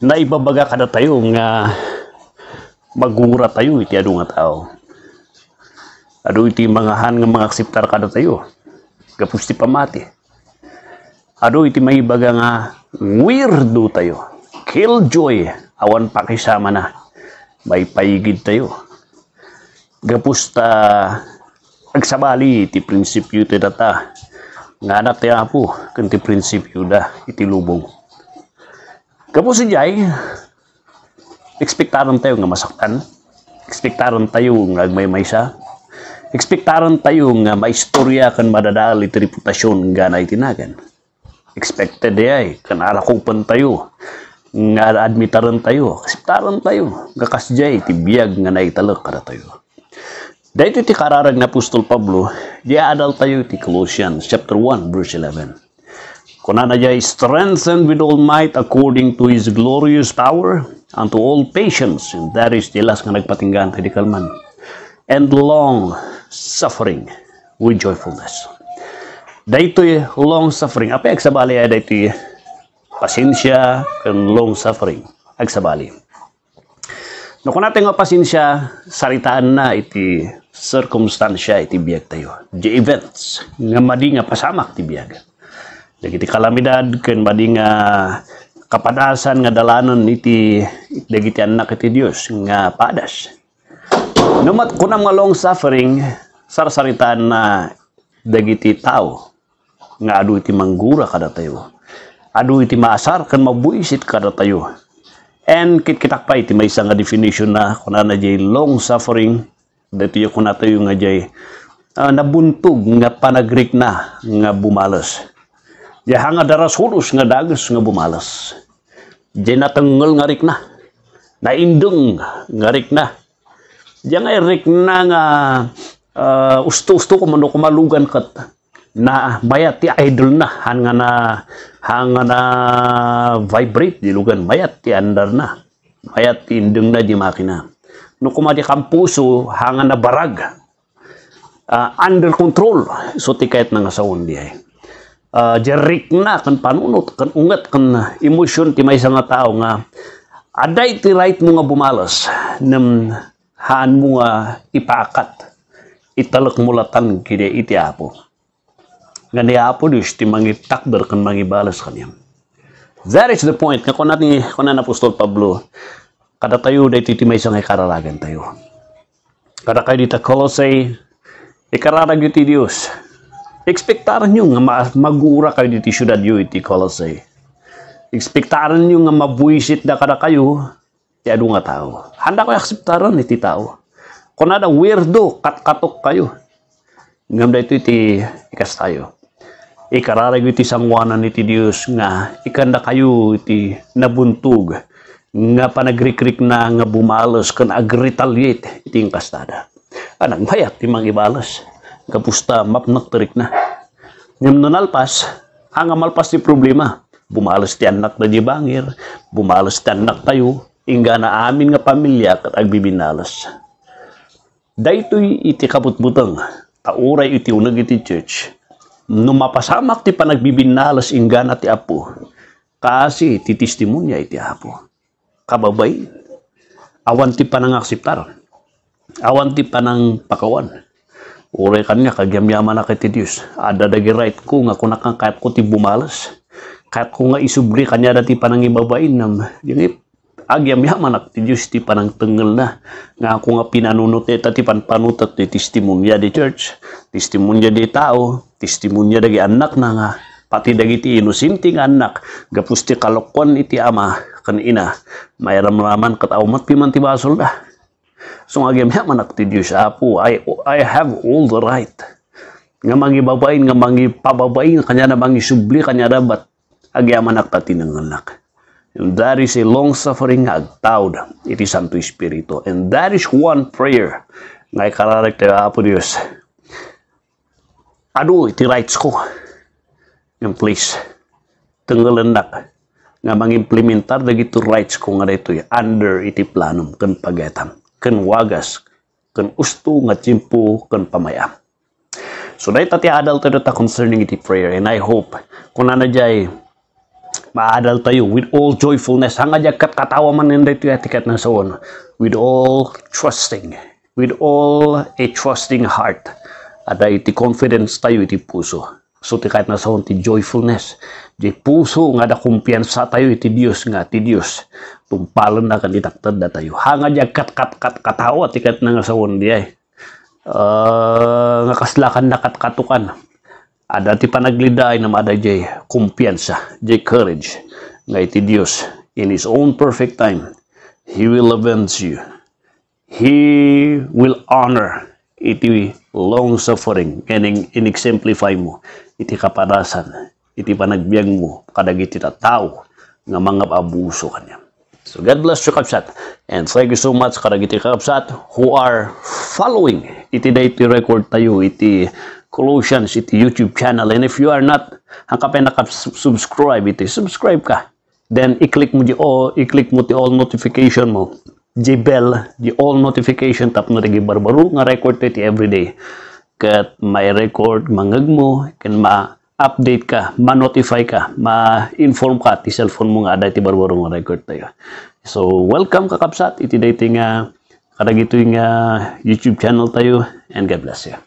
naibabaga kada tayo nga magura tayo iti adu nga tao adu iti mangahan nga mga akseptar kada tayo gapos pamati adu iti maibaga nga weirdo tayo killjoy awan pakisama na may paigid tayo gapos agsabali iti prinsipyo ti data nga na ti apo kanti prinsipyo da iti lubong Kapo si Jai, ekspektaron tayo nga masaktan. Ekspektaron tayo nga agmay-may siya. Ekspektaron tayo nga maistorya kan madadali ti reputasyon nga na itinagan. Expected ay, kan arakupan tayo. Nga admitaran tayo, kasiptaran tayo. Nga kasjay, tibiyag nga naitalak kada tayo. Dahil ti kararag na Apostol Pablo, di adal tayo ti Colossians chapter 1 verse 11. Kunanajay strengthened with all might according to His glorious power unto all patience. And that is last nga nagpatinggan tayo kalman. And long suffering with joyfulness. Dito long suffering. Apa yung sabali ay ya, dito pasensya and long suffering. Agsabali. No, nah, kung natin nga pasensya, saritaan na iti circumstansya iti biyag tayo. The events nga madi nga pasamak ti biyag jadi kalami kalamidad ken badi nga kapadasan nga dalanon iti dagiti anak iti Dios nga padas numat kuna mga long suffering sarsaritaan na dagiti tao nga adu iti manggura kada tayo adu iti maasar kan mabuisit kada tayo and kit kitak pa iti may isang nga definition na kuna na jay long suffering dito yung kuna tayo nga jay uh, ah, nabuntog nga panagrik na nga bumalos jahanga daras hulus nga ngabumalas jena bumalas jenatengel ngarik na indung ngarik na jangay rik na nga uh, eh, ustu ustu kumano kumalugan kat na mayat ti idol na hanga na hanga na vibrate di lugan mayat ti andar na mayat ti indung na di makina no kumadi kampuso hanga na barag uh, under control so tikayat na nga sa undi ay uh, jerik na kan panunot kan unget kan eh, emosyon ti may nga tao nga ada iti right mo nga bumalos nem haan mo nga ipaakat italak mulatan kide iti apo nga ni apo Diyos ti kan mangibalas kanyam that is the point nga kung ni kung na apostol Pablo kada tayo dahi ti may nga ikararagan tayo kada kayo dita Colossae ikararag ti Diyos Expectaran nyo nga magura kayo dito siyudad nyo iti Colossae. Ekspektaran nyo nga mabuisit na kada kayo ti adu nga tao. Handa ko akseptaran iti tao. Kunada weirdo katkatok kayo. Ngam da ito iti ikas tayo. Ikararag iti sangwanan iti Dios nga ikanda kayo iti nabuntog nga panagrikrik na nga bumalos kan agretaliate iti kastada. Anang bayat ti mga kapusta map tarik na. Ngam nalpas, ang amalpas ni problema. Bumalas ti anak na di bangir, bumalas ti anak tayo, ingga na amin nga pamilya kat agbibinalas. Daytoy iti kaputbutang, tauray iti unag iti church. no mapasamak ti panagbibinalas ingga na ti apo, kasi ti testimonya iti apo. Kababay, awan ti panang aksiptar, awan ti panang pakawan Uray kanya yaman na kati Dios. Ada dagi right ko nga kung nakang kahit ko ti bumalas. Kahit ko nga isubri kanya dati panang ibabain nam. Yung yaman na kati Dios ti panang tengel na. Nga ako nga pinanunot ita ti panpanutat ni testimonya di church. Testimonya di tao. Testimonya dagi anak na nga. Pati dagi ti inusinting anak. Gapus ti kalokon iti ama kan ina. Mayram raman kat aumat piman ti basol dah. So nga man aktidiyo sa apo, I, I have all the right. Nga mangibabain, nga mangipababain, kanya na subli, kanya na bat, agyaman aktatinanganak. And that is a long-suffering agtawd. It is Santo Espiritu. And that is one prayer nga ikararik tayo apo Diyos. Ano iti rights ko? Yung please, tenggalan nak nga mangimplementar dagito rights ko nga dito under iti planum kan pagatam ken wagas ken usto nga tiempo ken pamaya. so dahil tati adal tayo ta concerning iti prayer and I hope kung anajay maadal tayo with all joyfulness hangad kat katawa man nanday tayo atikat na soon with all trusting with all a trusting heart ada iti confidence tayo iti puso So ti kahit saon ti joyfulness. Di puso nga da kumpiyansa tayo iti Dios nga ti Dios. Tumpalan na kan itaktad na tayo. Hanga di kat kat kat katawa ti kahit nga saon di ay. Uh, nga kaslakan na katkatukan. Ada ti panagliday na maada jay kumpiyansa, jay courage nga iti Dios. In His own perfect time, He will avenge you. He will honor iti long-suffering, kaning inexemplify mo, iti kapadasan, iti panagbiag mo, kadagiti iti tao, nga mga abuso kanya. So God bless you, Kapsat. And thank you so much, kadag iti Kapsat, who are following iti na record tayo, iti Colossians, iti YouTube channel. And if you are not, hangkapay nakasubscribe iti, subscribe ka. Then, i-click mo di, o i-click mo ti all notification mo the bell, the all notification tap na rigi barbaro nga record ti everyday. Kat may record mangagmo kan ma update ka, ma-notify ka, ma-inform ka ti cellphone mo nga aday ti barbaro nga record tayo. So, welcome kakapsat. Iti day nga karagito nga YouTube channel tayo and God bless you.